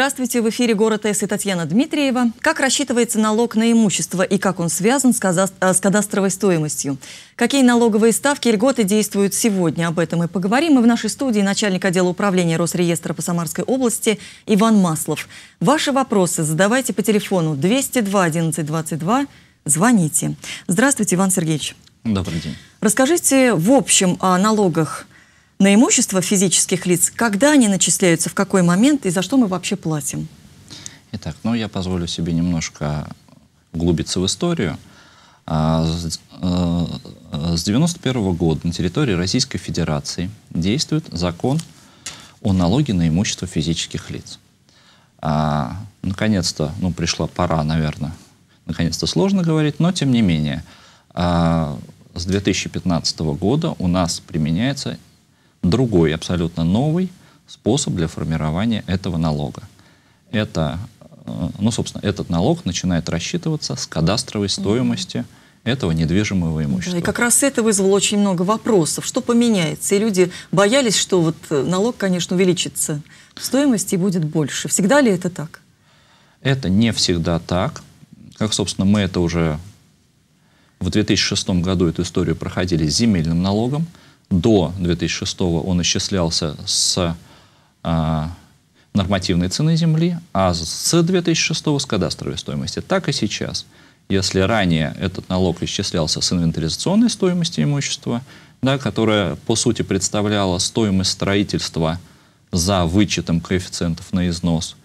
Здравствуйте, в эфире «Город С» и Татьяна Дмитриева. Как рассчитывается налог на имущество и как он связан э, с, кадастровой стоимостью? Какие налоговые ставки и льготы действуют сегодня? Об этом мы поговорим. И в нашей студии начальник отдела управления Росреестра по Самарской области Иван Маслов. Ваши вопросы задавайте по телефону 202 1122 Звоните. Здравствуйте, Иван Сергеевич. Добрый день. Расскажите в общем о налогах на имущество физических лиц, когда они начисляются, в какой момент и за что мы вообще платим? Итак, ну я позволю себе немножко углубиться в историю. А, с 91 э, года на территории Российской Федерации действует закон о налоге на имущество физических лиц. А, наконец-то, ну, пришла пора, наверное, наконец-то сложно говорить, но тем не менее, а, с 2015 года у нас применяется другой, абсолютно новый способ для формирования этого налога. Это, э, ну, собственно, этот налог начинает рассчитываться с кадастровой стоимости этого недвижимого имущества. И как раз это вызвало очень много вопросов. Что поменяется? И люди боялись, что вот э, налог, конечно, увеличится в стоимости и будет больше. Всегда ли это так? Это не всегда так. Как, собственно, мы это уже в 2006 году эту историю проходили с земельным налогом до 2006 он исчислялся с а, нормативной цены земли, а с 2006 с кадастровой стоимости. Так и сейчас. Если ранее этот налог исчислялся с инвентаризационной стоимости имущества, да, которая по сути представляла стоимость строительства за вычетом коэффициентов на износ,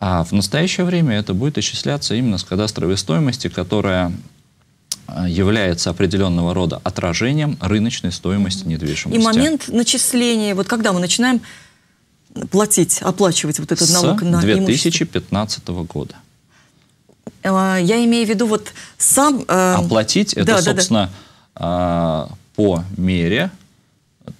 а в настоящее время это будет исчисляться именно с кадастровой стоимости, которая Э, является определенного рода отражением рыночной стоимости недвижимости. И момент начисления, вот когда мы начинаем платить, оплачивать вот этот С налог на 2015 имущество. года. Э, я имею в виду вот сам... Э, Оплатить да, это, да, собственно, да. Э, по мере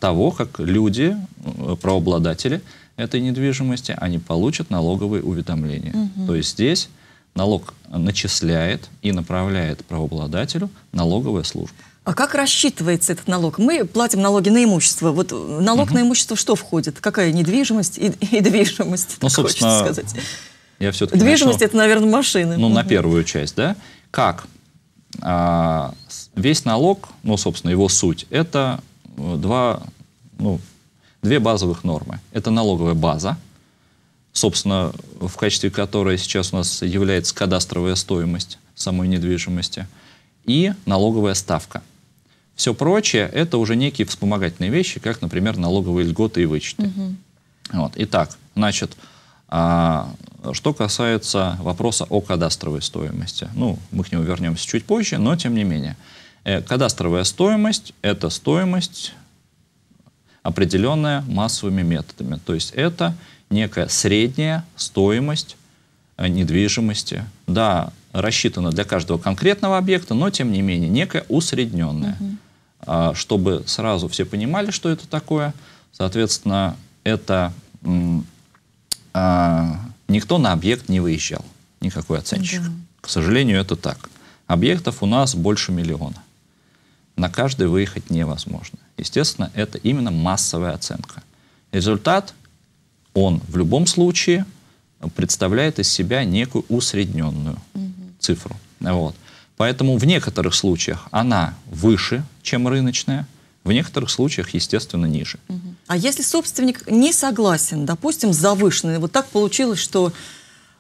того, как люди, э, правообладатели этой недвижимости, они получат налоговые уведомления. Угу. То есть здесь налог начисляет и направляет правообладателю налоговая служба. А как рассчитывается этот налог? Мы платим налоги на имущество. Вот э, налог угу. на имущество что входит? Какая недвижимость и, и движимость? Ну, собственно, сказать. я все-таки Движимость начну, это, наверное, машины. Ну, угу. на первую часть, да? Как? А, весь налог, ну, собственно, его суть, это э, два, ну, две базовых нормы. Это налоговая база, собственно, в качестве которой сейчас у нас является кадастровая стоимость самой недвижимости, и налоговая ставка. Все прочее – это уже некие вспомогательные вещи, как, например, налоговые льготы и вычеты. Угу. Вот. Итак, значит, а, что касается вопроса о кадастровой стоимости. Ну, мы к нему вернемся чуть позже, но тем не менее. Э, кадастровая стоимость – это стоимость, определенная массовыми методами. То есть это некая средняя стоимость э, недвижимости. Да, рассчитана для каждого конкретного объекта, но тем не менее некая усредненная. Угу. Чтобы сразу все понимали, что это такое, соответственно, это а, никто на объект не выезжал, никакой оценщик. Да. К сожалению, это так. Объектов у нас больше миллиона. На каждый выехать невозможно. Естественно, это именно массовая оценка. Результат он в любом случае представляет из себя некую усредненную угу. цифру. Вот. Поэтому в некоторых случаях она выше, чем рыночная, в некоторых случаях, естественно, ниже. Угу. А если собственник не согласен, допустим, завышенный, вот так получилось, что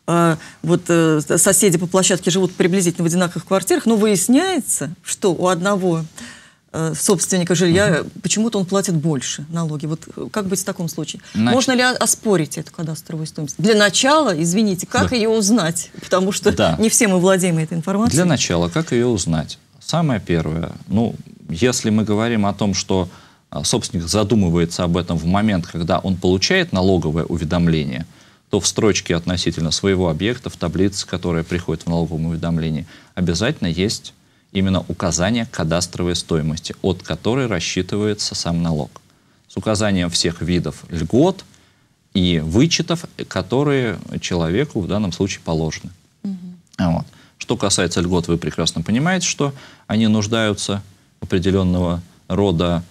э, вот э, соседи по площадке живут приблизительно в одинаковых квартирах, но выясняется, что у одного Э, собственника жилья, угу. почему-то он платит больше налоги. Вот э, как быть в таком случае? Значит... Можно ли оспорить эту кадастровую стоимость? Для начала, извините, как да. ее узнать? Потому что да. не все мы владеем этой информацией. Для начала, как ее узнать? Самое первое, ну, если мы говорим о том, что а, собственник задумывается об этом в момент, когда он получает налоговое уведомление, то в строчке относительно своего объекта, в таблице, которая приходит в налоговом уведомлении, обязательно есть именно указание кадастровой стоимости, от которой рассчитывается сам налог. С указанием всех видов льгот и вычетов, которые человеку в данном случае положены. Угу. Вот. Что касается льгот, вы прекрасно понимаете, что они нуждаются в определенного рода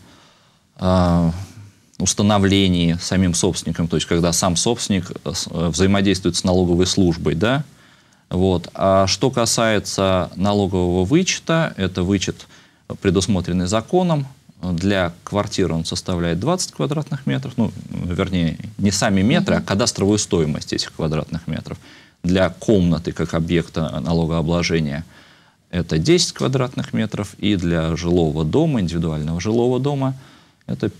э, установлении самим собственником, то есть когда сам собственник э, э, взаимодействует с налоговой службой, да, вот. А что касается налогового вычета, это вычет, предусмотренный законом. Для квартиры он составляет 20 квадратных метров, ну, вернее, не сами метры, а кадастровую стоимость этих квадратных метров. Для комнаты как объекта налогообложения это 10 квадратных метров, и для жилого дома, индивидуального жилого дома, это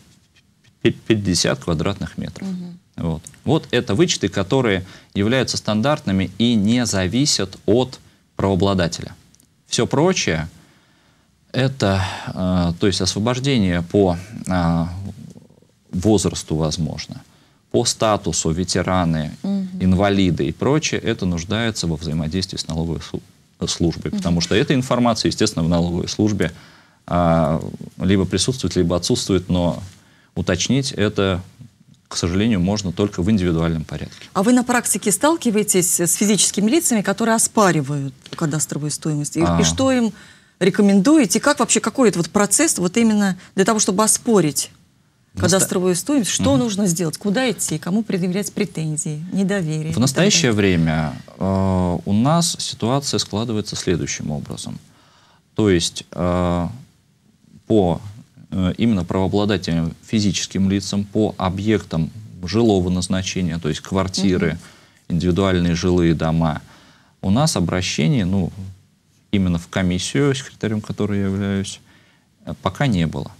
50 квадратных метров. Mm -hmm. Вот. вот это вычеты, которые являются стандартными и не зависят от правообладателя. Все прочее – это э, то есть освобождение по э, возрасту, возможно, по статусу ветераны, угу. инвалиды и прочее, это нуждается во взаимодействии с налоговой службой, потому что эта информация, естественно, в налоговой службе э, либо присутствует, либо отсутствует, но уточнить это к сожалению, можно только в индивидуальном порядке. А вы на практике сталкиваетесь с физическими лицами, которые оспаривают кадастровую стоимость? И, а... и что им рекомендуете? И как вообще, какой это вот процесс вот именно для того, чтобы оспорить кадастровую стоимость, что угу. нужно сделать, куда идти, кому предъявлять претензии, недоверие. В настоящее время э, у нас ситуация складывается следующим образом. То есть э, по Э, именно правообладателям, физическим лицам по объектам жилого назначения, то есть квартиры, угу. индивидуальные жилые дома. У нас обращение, ну, именно в комиссию, секретарем которой я являюсь, э, пока не было.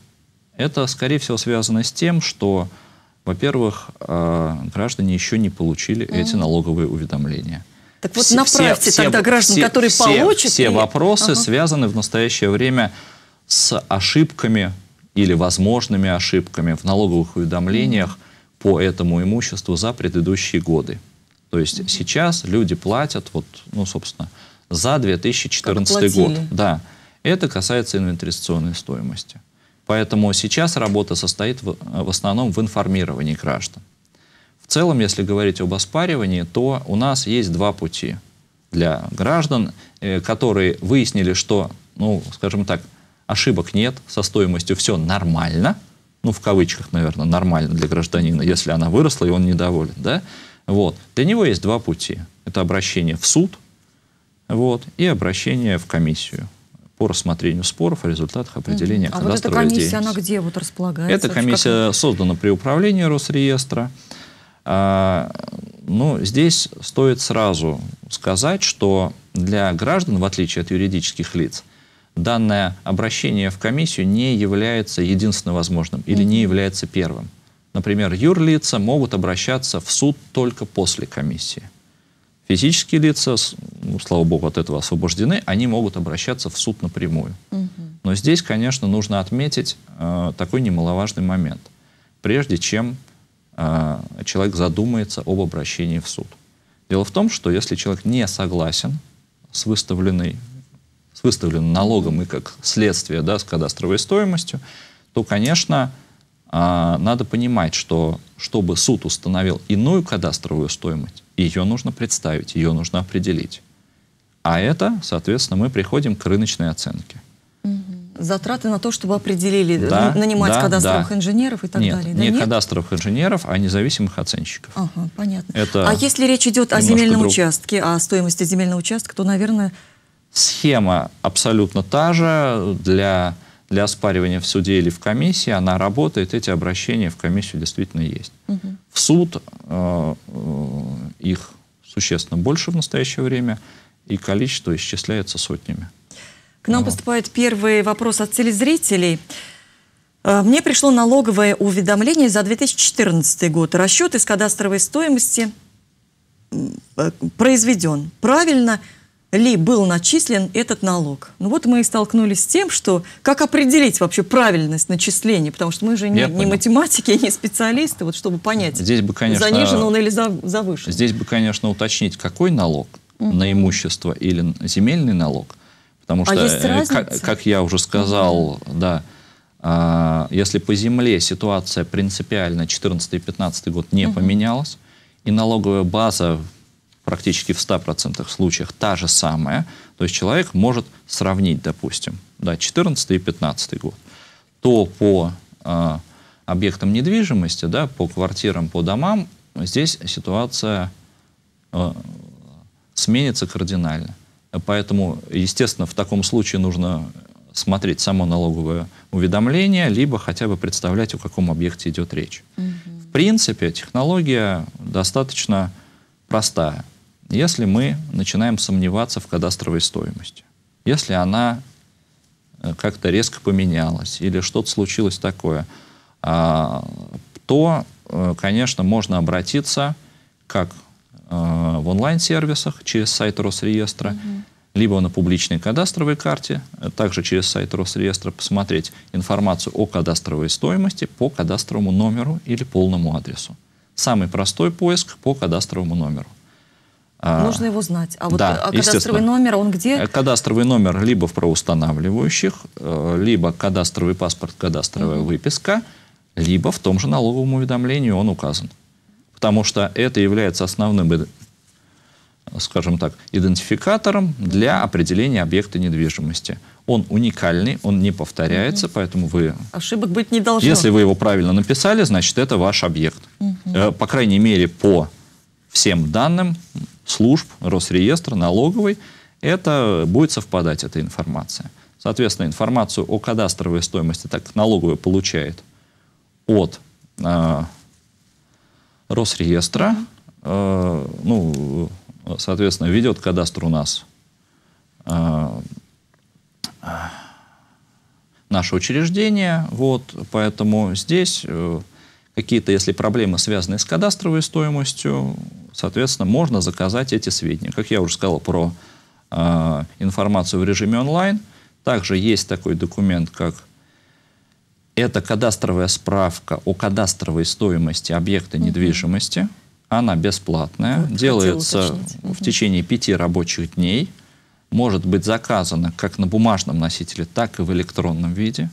Это, скорее всего, связано с тем, что, во-первых, э, граждане еще не получили угу. эти налоговые уведомления. Так вот, все, направьте все, тогда граждан, все, которые все, получат. Все и... вопросы ага. связаны в настоящее время с ошибками или возможными ошибками в налоговых уведомлениях по этому имуществу за предыдущие годы. То есть сейчас люди платят, вот, ну, собственно, за 2014 год. Да. Это касается инвентаризационной стоимости. Поэтому сейчас работа состоит в, в основном в информировании граждан. В целом, если говорить об оспаривании, то у нас есть два пути для граждан, э, которые выяснили, что, ну, скажем так, ошибок нет, со стоимостью все нормально, ну, в кавычках, наверное, нормально для гражданина, если она выросла, и он недоволен, да? Вот. Для него есть два пути. Это обращение в суд, вот, и обращение в комиссию по рассмотрению споров о результатах определения mm -hmm. А вот эта комиссия, деятельности. она где вот располагается? Эта комиссия как... создана при управлении Росреестра. А, ну, здесь стоит сразу сказать, что для граждан, в отличие от юридических лиц, данное обращение в комиссию не является единственно возможным или не является первым. Например, юрлица могут обращаться в суд только после комиссии. Физические лица, ну, слава богу, от этого освобождены, они могут обращаться в суд напрямую. Угу. Но здесь, конечно, нужно отметить э, такой немаловажный момент. Прежде чем э, человек задумается об обращении в суд. Дело в том, что если человек не согласен с выставленной с выставленным налогом и как следствие да, с кадастровой стоимостью, то, конечно, а, надо понимать, что чтобы суд установил иную кадастровую стоимость, ее нужно представить, ее нужно определить. А это, соответственно, мы приходим к рыночной оценке. Затраты на то, чтобы определили, да, нанимать да, кадастровых да. инженеров и так нет, далее. Да не нет кадастровых инженеров, а независимых оценщиков. Ага, понятно. Это а если речь идет о земельном другу. участке, о стоимости земельного участка, то, наверное, Схема абсолютно та же для, для оспаривания в суде или в комиссии. Она работает, эти обращения в комиссию действительно есть. Угу. В суд э, э, их существенно больше в настоящее время, и количество исчисляется сотнями. К нам вот. поступает первый вопрос от телезрителей. Э, мне пришло налоговое уведомление за 2014 год. Расчет из кадастровой стоимости э, произведен. Правильно – ли был начислен этот налог. Ну вот мы и столкнулись с тем, что как определить вообще правильность начисления, потому что мы же не, не математики, не специалисты, вот чтобы понять, здесь бы, конечно, занижен он или завышен. Здесь бы, конечно, уточнить, какой налог угу. на имущество или земельный налог, потому а что, а как, как я уже сказал, угу. да, а, если по земле ситуация принципиально 14-15 год не угу. поменялась, и налоговая база практически в 100% случаях та же самая. То есть человек может сравнить, допустим, да, 14 и 15 год, то по э, объектам недвижимости, да, по квартирам, по домам, здесь ситуация э, сменится кардинально. Поэтому, естественно, в таком случае нужно смотреть само налоговое уведомление, либо хотя бы представлять, о каком объекте идет речь. Угу. В принципе, технология достаточно простая. Если мы начинаем сомневаться в кадастровой стоимости, если она э, как-то резко поменялась или что-то случилось такое, а, то, э, конечно, можно обратиться как э, в онлайн-сервисах через сайт Росреестра, угу. либо на публичной кадастровой карте, также через сайт Росреестра посмотреть информацию о кадастровой стоимости по кадастровому номеру или полному адресу. Самый простой поиск по кадастровому номеру. А, Нужно его знать. А вот да, э, а кадастровый номер, он где? Э, кадастровый номер либо в правоустанавливающих, э, либо кадастровый паспорт, кадастровая угу. выписка, либо в том же налоговом уведомлении он указан. Потому что это является основным, скажем так, идентификатором для определения объекта недвижимости. Он уникальный, он не повторяется, угу. поэтому вы... Ошибок быть не должно. Если вы его правильно написали, значит, это ваш объект. Угу. По крайней мере, по всем данным служб Росреестра, налоговой, это будет совпадать эта информация. Соответственно, информацию о кадастровой стоимости, так как налоговая получает от э, Росреестра, э, ну, соответственно, ведет кадастр у нас э, наше учреждение, вот, поэтому здесь... Э, какие-то, если проблемы связаны с кадастровой стоимостью, соответственно, можно заказать эти сведения. Как я уже сказал про э, информацию в режиме онлайн, также есть такой документ, как это кадастровая справка о кадастровой стоимости объекта недвижимости. Она бесплатная, вот, делается в течение пяти рабочих дней, может быть заказана как на бумажном носителе, так и в электронном виде.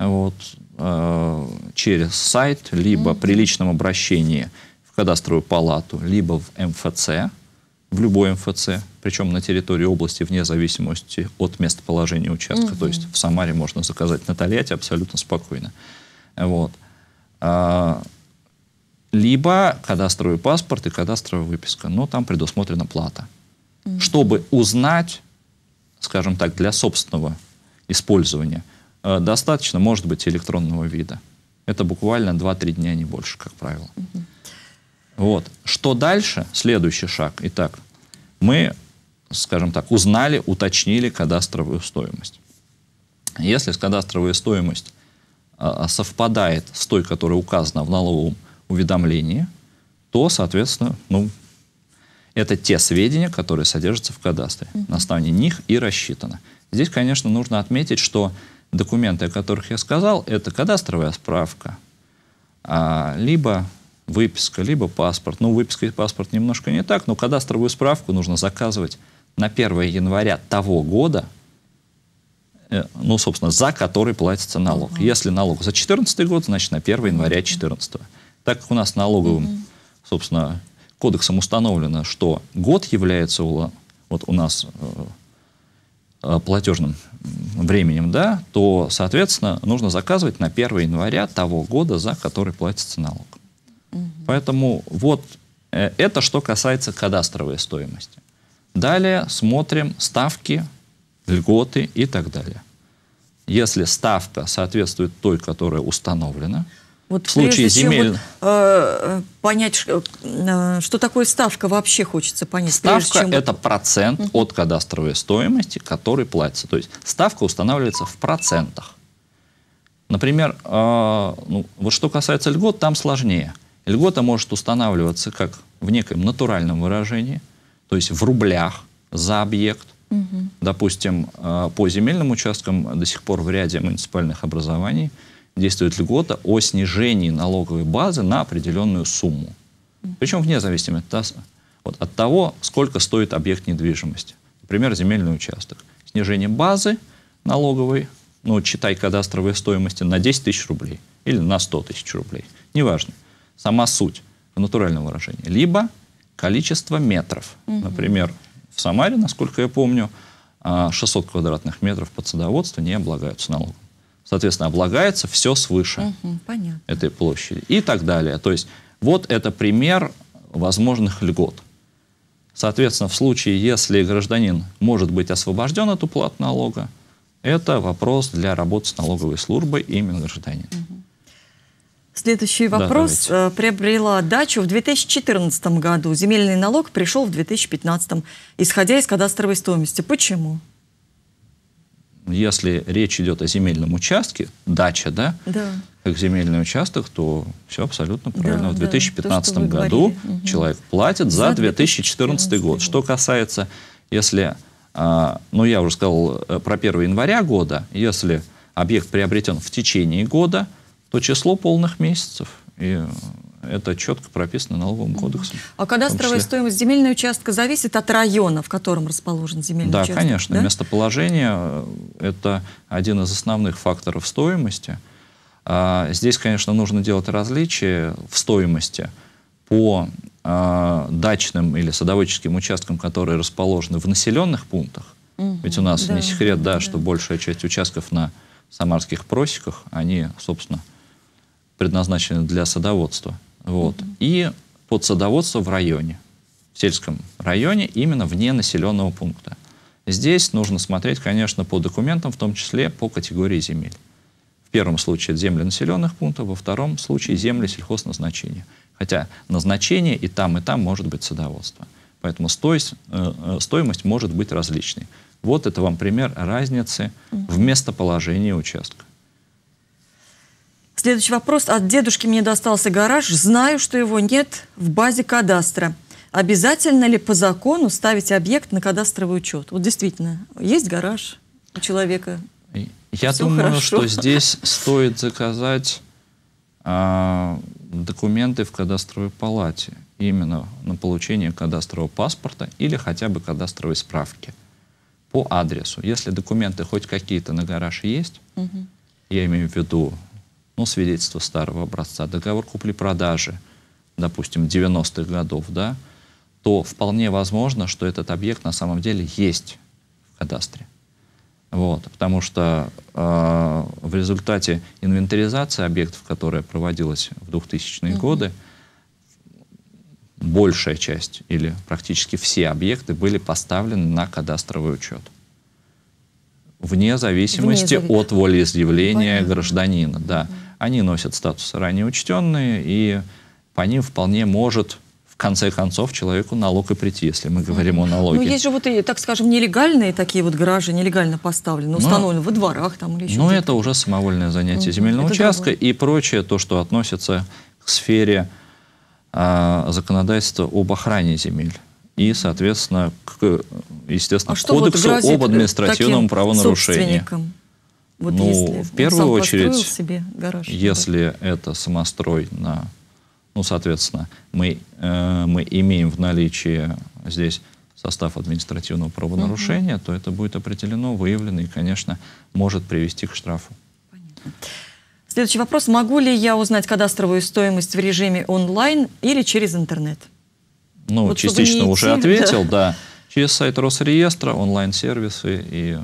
Вот. Э, через сайт, либо при личном обращении в кадастровую палату, либо в МФЦ, в любой МФЦ, причем на территории области вне зависимости от местоположения участка. Угу. То есть в Самаре можно заказать на Тольятти абсолютно спокойно. Вот. А, либо кадастровый паспорт и кадастровая выписка. Но там предусмотрена плата. Угу. Чтобы узнать, скажем так, для собственного использования, Э, достаточно, может быть, электронного вида. Это буквально 2-3 дня, не больше, как правило. Вот. Что дальше? Следующий шаг. Итак, мы, скажем так, узнали, уточнили кадастровую стоимость. Если кадастровая стоимость э, э, совпадает с той, которая указана в налоговом уведомлении, то, соответственно, ну, это те сведения, которые содержатся в кадастре. На основании них и рассчитано. Здесь, конечно, нужно отметить, что документы, о которых я сказал, это кадастровая справка, а, либо выписка, либо паспорт. Ну, выписка и паспорт немножко не так, но кадастровую справку нужно заказывать на 1 января того года, э, ну, собственно, за который платится налог. Угу. Если налог за 2014 год, значит, на 1 января 2014. Угу. Так как у нас налоговым, угу. собственно, кодексом установлено, что год является вот у нас э, Э, платежным временем, да, то, соответственно, нужно заказывать на 1 января того года, за который платится налог. Угу. Поэтому вот э, это что касается кадастровой стоимости. Далее смотрим ставки, льготы и так далее. Если ставка соответствует той, которая установлена, вот в случае земель... вот, э, понять, э, что такое ставка вообще хочется понять. Ставка чем... – это процент mm. от кадастровой стоимости, который платится. То есть ставка устанавливается в процентах. Например, э, ну, вот что касается льгот, там сложнее. Льгота может устанавливаться как в неком натуральном выражении, то есть в рублях за объект. Mm -hmm. Допустим, э, по земельным участкам до сих пор в ряде муниципальных образований – действует льгота о снижении налоговой базы на определенную сумму. Причем вне зависимости от, вот, от того, сколько стоит объект недвижимости. Например, земельный участок. Снижение базы налоговой, ну, читай кадастровые стоимости, на 10 тысяч рублей или на 100 тысяч рублей. Неважно. Сама суть в натуральном выражении. Либо количество метров. Угу. Например, в Самаре, насколько я помню, 600 а, квадратных метров под садоводство не облагаются налогом соответственно, облагается все свыше угу, этой площади и так далее. То есть вот это пример возможных льгот. Соответственно, в случае, если гражданин может быть освобожден от уплат налога, это вопрос для работы с налоговой службой именно гражданина. Следующий вопрос. Да, э, Приобрела дачу в 2014 году. Земельный налог пришел в 2015, исходя из кадастровой стоимости. Почему? Если речь идет о земельном участке, дача, да, да. как земельный участок, то все абсолютно правильно. Да, в 2015 да, то, году говорили. человек платит за 2014 год. Что касается, если, а, ну я уже сказал э, про 1 января года, если объект приобретен в течение года, то число полных месяцев и это четко прописано налоговым кодексом. А кадастровая стоимость земельного участка зависит от района, в котором расположен земельный да, участок? Конечно. Да, конечно. Местоположение э, – это один из основных факторов стоимости. А, здесь, конечно, нужно делать различия в стоимости по а, дачным или садоводческим участкам, которые расположены в населенных пунктах. Угу, Ведь у нас да, не секрет, да, да, что большая часть участков на самарских просеках, они, собственно, предназначены для садоводства. Вот. Mm -hmm. И под садоводство в районе, в сельском районе, именно вне населенного пункта. Здесь нужно смотреть, конечно, по документам, в том числе по категории земель. В первом случае это земли населенных пунктов, во втором случае земли сельхозназначения. Хотя назначение и там, и там может быть садоводство. Поэтому стоимость, э, э, стоимость может быть различной. Вот это вам пример разницы в местоположении участка. Следующий вопрос. От дедушки мне достался гараж. Знаю, что его нет в базе кадастра. Обязательно ли по закону ставить объект на кадастровый учет? Вот действительно, есть гараж у человека? Я Все думаю, хорошо. что здесь стоит заказать э, документы в кадастровой палате. Именно на получение кадастрового паспорта или хотя бы кадастровой справки по адресу. Если документы хоть какие-то на гараж есть, угу. я имею в виду ну, свидетельство старого образца, договор купли-продажи, допустим, 90-х годов, да, то вполне возможно, что этот объект на самом деле есть в кадастре. Вот, потому что э, в результате инвентаризации объектов, которая проводилась в 2000-е угу. годы, большая часть или практически все объекты были поставлены на кадастровый учет. Вне зависимости Вне от волеизъявления Понятно. гражданина, да. Угу они носят статус ранее учтенные, и по ним вполне может в конце концов человеку налог и прийти, если мы говорим о ну, налоге. Ну, есть же вот, и, так скажем, нелегальные такие вот гаражи, нелегально поставлены, установлены ну, во дворах там или еще Ну, это уже самовольное занятие земельного это участка другое. и прочее, то, что относится к сфере э, законодательства об охране земель. И, соответственно, к, естественно, а к кодексу вот об административном правонарушении. Вот ну, если в первую очередь, себе гараж, ну если да. это самострой на, ну, соответственно, мы, э, мы имеем в наличии здесь состав административного правонарушения, угу. то это будет определено, выявлено и, конечно, может привести к штрафу. Понятно. Следующий вопрос. Могу ли я узнать кадастровую стоимость в режиме онлайн или через интернет? Ну, вот частично идти, ответил, да. да. Через сайт Росреестра, онлайн-сервисы и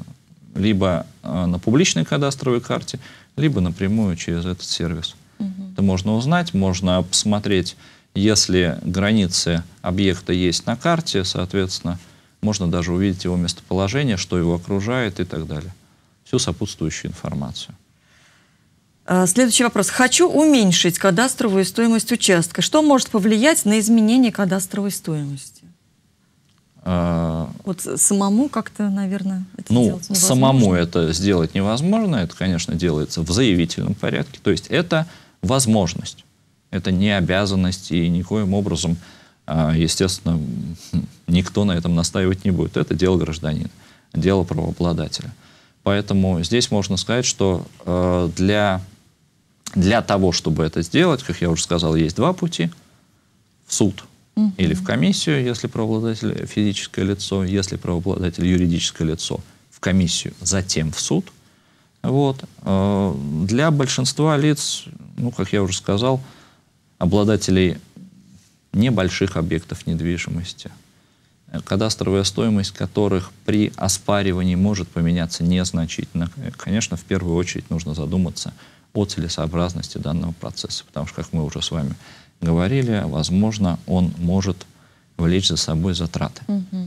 либо э, на публичной кадастровой карте, либо напрямую через этот сервис. Это можно узнать, можно посмотреть, если границы объекта есть на карте, соответственно, можно даже увидеть его местоположение, что его окружает и так далее. Всю сопутствующую информацию. А, следующий вопрос. Хочу уменьшить кадастровую стоимость участка. Что может повлиять на изменение кадастровой стоимости? А, вот самому как-то, наверное, это Ну, самому это сделать невозможно. Это, конечно, делается в заявительном порядке. То есть это возможность. Это не обязанность и никоим образом, а, естественно, никто на этом настаивать не будет. Это дело гражданина, дело правообладателя. Поэтому здесь можно сказать, что а, для, для того, чтобы это сделать, как я уже сказал, есть два пути. В суд – или в комиссию, если правообладатель физическое лицо, если правообладатель юридическое лицо, в комиссию, затем в суд. Вот. Э, для большинства лиц, ну, как я уже сказал, обладателей небольших объектов недвижимости, э, кадастровая стоимость которых при оспаривании может поменяться незначительно, э, конечно, в первую очередь нужно задуматься о целесообразности данного процесса, потому что, как мы уже с вами говорили, возможно, он может влечь за собой затраты. Угу.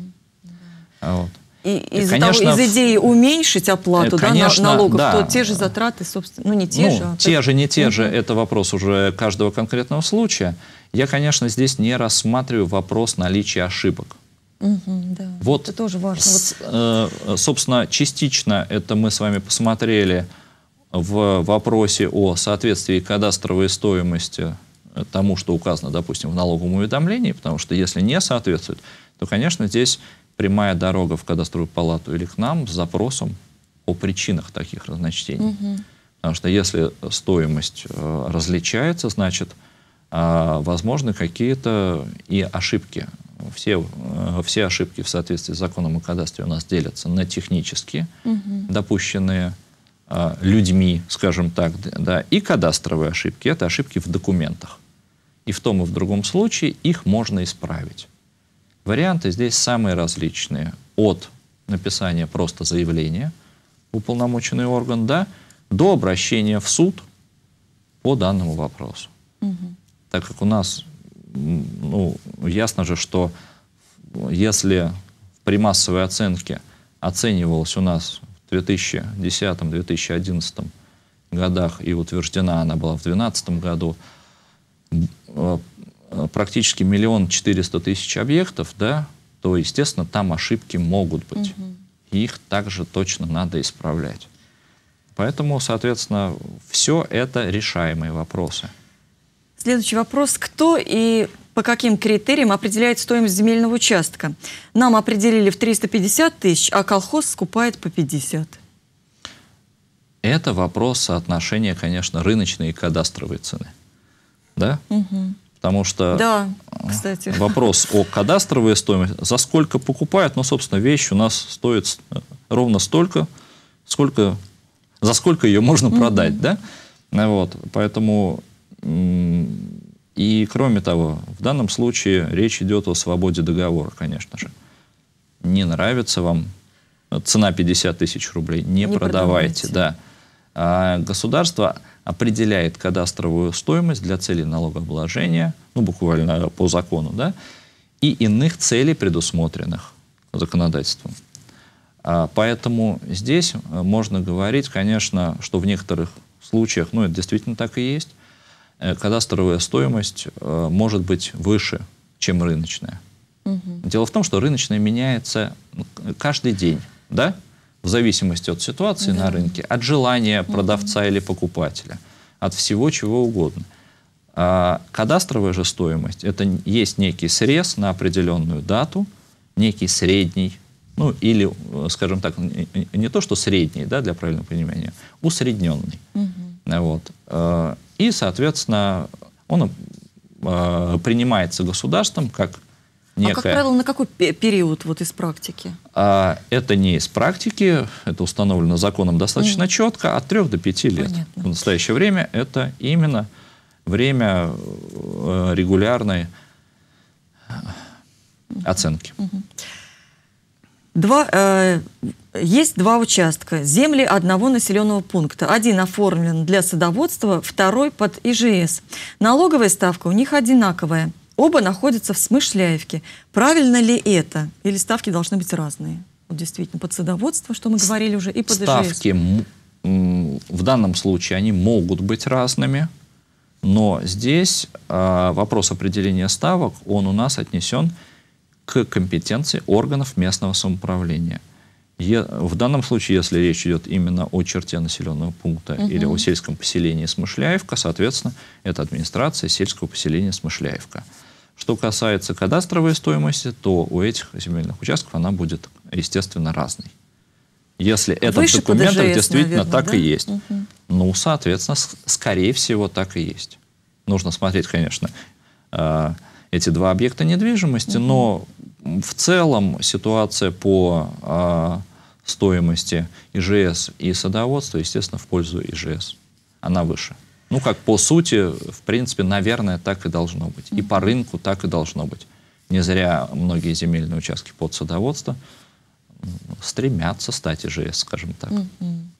Вот. И, и из, конечно, того, из идеи уменьшить оплату конечно, да, налогов, да. то те же затраты, собственно, ну не те ну, же. А те так... же, не те угу. же, это вопрос уже каждого конкретного случая. Я, конечно, здесь не рассматриваю вопрос наличия ошибок. Угу, да. Вот, это тоже важно. С, э, собственно, частично это мы с вами посмотрели в вопросе о соответствии кадастровой стоимости тому, что указано, допустим, в налоговом уведомлении, потому что если не соответствует, то, конечно, здесь прямая дорога в кадастровую палату или к нам с запросом о причинах таких разночтений. Угу. Потому что если стоимость э, различается, значит, э, возможны какие-то и ошибки. Все, э, все ошибки в соответствии с законом о кадастре у нас делятся на технические, угу. допущенные э, людьми, скажем так, да, и кадастровые ошибки. Это ошибки в документах. И в том и в другом случае их можно исправить. Варианты здесь самые различные. От написания просто заявления уполномоченный орган, да, до обращения в суд по данному вопросу. Угу. Так как у нас, ну, ясно же, что если при массовой оценке оценивалась у нас в 2010-2011 годах и утверждена она была в 2012 году, Э, практически миллион четыреста тысяч объектов, да, то, естественно, там ошибки могут быть. Угу. их также точно надо исправлять. Поэтому, соответственно, все это решаемые вопросы. Следующий вопрос. Кто и по каким критериям определяет стоимость земельного участка? Нам определили в 350 тысяч, а колхоз скупает по 50. Это вопрос соотношения, конечно, рыночной и кадастровой цены да? Угу. Потому что да, э, кстати. вопрос о кадастровой стоимости, за сколько покупают, ну, собственно, вещь у нас стоит э, ровно столько, сколько, за сколько ее можно угу. продать, да? Э, вот, поэтому и кроме того, в данном случае речь идет о свободе договора, конечно же. Не нравится вам цена 50 тысяч рублей, не, не продавайте, продавайте, да. А, государство определяет кадастровую стоимость для целей налогообложения, ну, буквально по закону, да, и иных целей, предусмотренных законодательством. А, поэтому здесь э, можно говорить, конечно, что в некоторых случаях, ну, это действительно так и есть, э, кадастровая стоимость э, может быть выше, чем рыночная. Угу. Дело в том, что рыночная меняется каждый день, да? в зависимости от ситуации да. на рынке, от желания угу. продавца или покупателя, от всего чего угодно. А кадастровая же стоимость – это есть некий срез на определенную дату, некий средний, ну или, э, скажем так, не то что средний, да, для правильного понимания, усредненный. Угу. Вот. Э, и, соответственно, он принимается государством как некое. А как правило, на какой период вот из практики? А, это не из практики, это установлено законом достаточно mm. четко, от 3 до 5 лет. Понятно. В настоящее время это именно время э, регулярной оценки. Mm -hmm. Два, э, есть два участка. Земли одного населенного пункта. Один оформлен для садоводства, второй под ИЖС. Налоговая ставка у них одинаковая – Оба находятся в Смышляевке. Правильно ли это? Или ставки должны быть разные? Вот действительно, под садоводство, что мы говорили уже, и под Ставки в данном случае они могут быть разными, но здесь э, вопрос определения ставок, он у нас отнесен к компетенции органов местного самоуправления. Е, в данном случае, если речь идет именно о черте населенного пункта угу. или о сельском поселении Смышляевка, соответственно, это администрация сельского поселения Смышляевка. Что касается кадастровой стоимости, то у этих земельных участков она будет, естественно, разной. Если это в документах действительно наверное, так да? и есть. Угу. Ну, соответственно, скорее всего, так и есть. Нужно смотреть, конечно, э, эти два объекта недвижимости, угу. но в целом ситуация по э, стоимости ИЖС и садоводства, естественно, в пользу ИЖС. Она выше. Ну, как по сути, в принципе, наверное, так и должно быть. И по рынку так и должно быть. Не зря многие земельные участки под садоводство стремятся стать ИЖС, скажем так.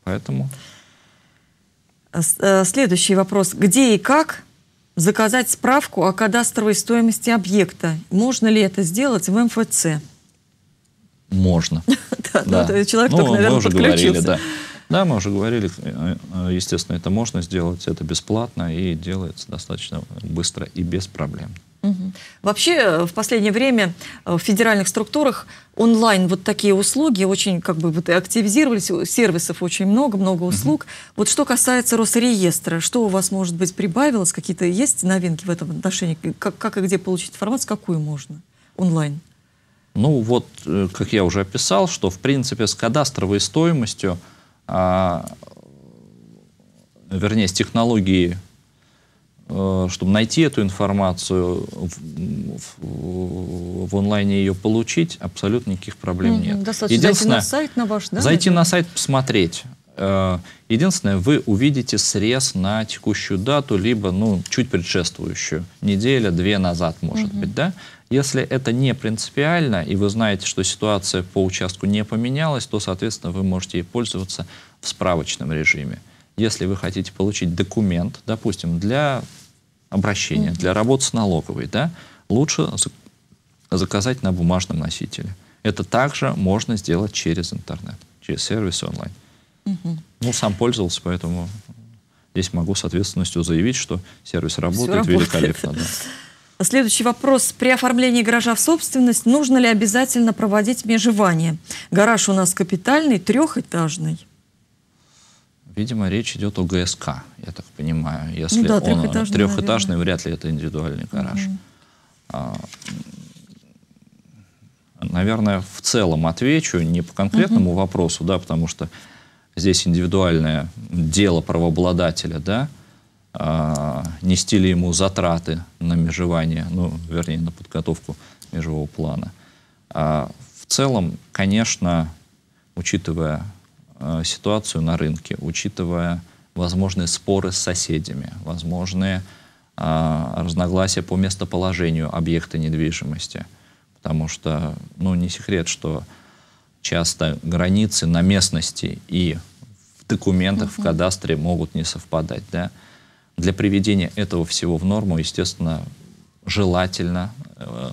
Поэтому... А э, следующий вопрос. Где и как заказать справку о кадастровой стоимости объекта? Можно ли это сделать в МФЦ? Можно. Да, ну, человек ну, только, наверное, подключился. Да, мы уже говорили, э, э, естественно, это можно сделать, это бесплатно и делается достаточно быстро и без проблем. Вообще, э, в последнее время в федеральных структурах онлайн вот такие услуги очень как бы вот активизировались, сервисов очень много, много услуг. Угу. Вот что касается Росреестра, что у вас, может быть, прибавилось, какие-то есть новинки в этом отношении? Как, как и где получить информацию, какую можно онлайн? Ну вот, как я уже описал, что в принципе с кадастровой стоимостью а, вернее, с технологией, э, чтобы найти эту информацию, в, в, в онлайне ее получить, абсолютно никаких проблем mm -hmm. нет. Единственное зайти на сайт на ваш, да? Зайти на сайт, посмотреть. Э, единственное, вы увидите срез на текущую дату, либо ну, чуть предшествующую, неделя, две назад, может угу. быть, да? Если это не принципиально, и вы знаете, что ситуация по участку не поменялась, то, соответственно, вы можете ей пользоваться в справочном режиме. Если вы хотите получить документ, допустим, для обращения, для работы с налоговой, да, лучше заказать на бумажном носителе. Это также можно сделать через интернет, через сервис онлайн. Угу. Ну, сам пользовался, поэтому здесь могу с ответственностью заявить, что сервис работает, работает. великолепно. Да. Следующий вопрос. При оформлении гаража в собственность нужно ли обязательно проводить межевание? Гараж у нас капитальный, трехэтажный. Видимо, речь идет о ГСК, я так понимаю. Если ну да, он трехэтажный, наверное. вряд ли это индивидуальный гараж. Угу. А, наверное, в целом отвечу, не по конкретному угу. вопросу, да, потому что здесь индивидуальное дело правообладателя, да, а, нести ли ему затраты на межевание, ну, вернее, на подготовку межевого плана. А, в целом, конечно, учитывая а, ситуацию на рынке, учитывая возможные споры с соседями, возможные разногласия по местоположению объекта недвижимости, потому что, ну, не секрет, что часто границы на местности и в документах, uh-huh. в кадастре могут не совпадать, да, для приведения этого всего в норму, естественно, желательно э,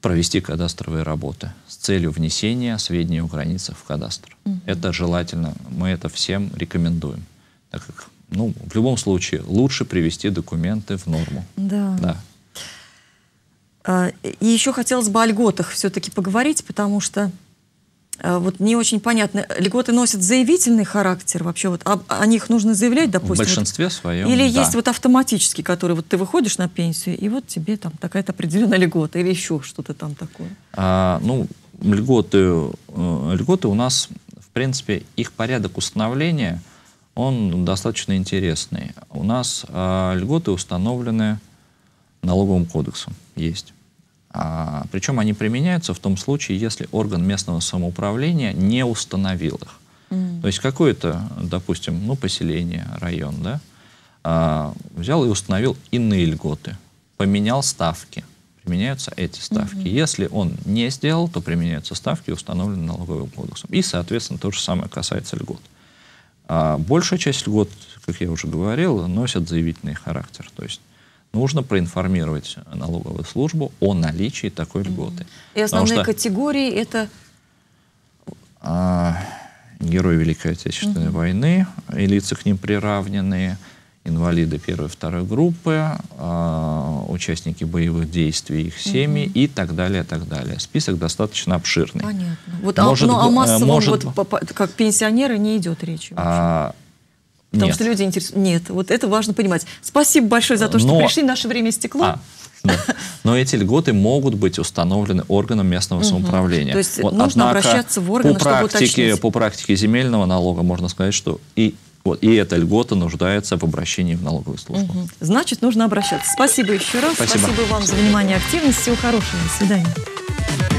провести кадастровые работы с целью внесения сведений о границах в кадастр. Mm -hmm. Это желательно, мы это всем рекомендуем, так как, ну, в любом случае, лучше привести документы в норму. Да. да. А, и еще хотелось бы о льготах все-таки поговорить, потому что Э, вот не очень понятно, льготы носят заявительный характер вообще, вот о, о них нужно заявлять, допустим. В большинстве вот, своем, Или да. есть вот автоматический, который вот ты выходишь на пенсию, и вот тебе там такая-то определенная льгота, или еще что-то там такое. А, ну, льготы, э, льготы у нас, в принципе, их порядок установления, он достаточно интересный. У нас а, льготы установлены налоговым кодексом, есть. А, причем они применяются в том случае, если орган местного самоуправления не установил их. Mm. То есть какое-то, допустим, ну, поселение, район, да, а, взял и установил иные льготы, поменял ставки, применяются эти ставки. Mm-hmm. Если он не сделал, то применяются ставки, установленные налоговым кодексом. И, соответственно, то же самое касается льгот. А большая часть льгот, как я уже говорил, носят заявительный характер. То есть нужно проинформировать налоговую службу о наличии такой льготы. И основные что, категории это... А, герои Великой Отечественной угу. войны и лица к ним приравненные, инвалиды первой и второй группы, а, участники боевых действий, их семьи угу. и так далее, так далее. Список достаточно обширный. Понятно. Вот, а, может, ну, а, ну, о э, массовом, может, вот, как пенсионеры, не идет речи. А, Потому Нет. что люди интересуют. Нет, вот это важно понимать. Спасибо большое за то, что Но... пришли. Наше время стекло. А. Но эти льготы могут быть установлены органом местного самоуправления. То есть вот, нужно однако, обращаться в органы, по практике, чтобы По практике земельного налога можно сказать, что и, вот, и эта льгота нуждается в обращении в налоговую службу. Угу. Значит, нужно обращаться. Спасибо еще раз. Спасибо, Спасибо вам за внимание и активность. Всего хорошего. До свидания.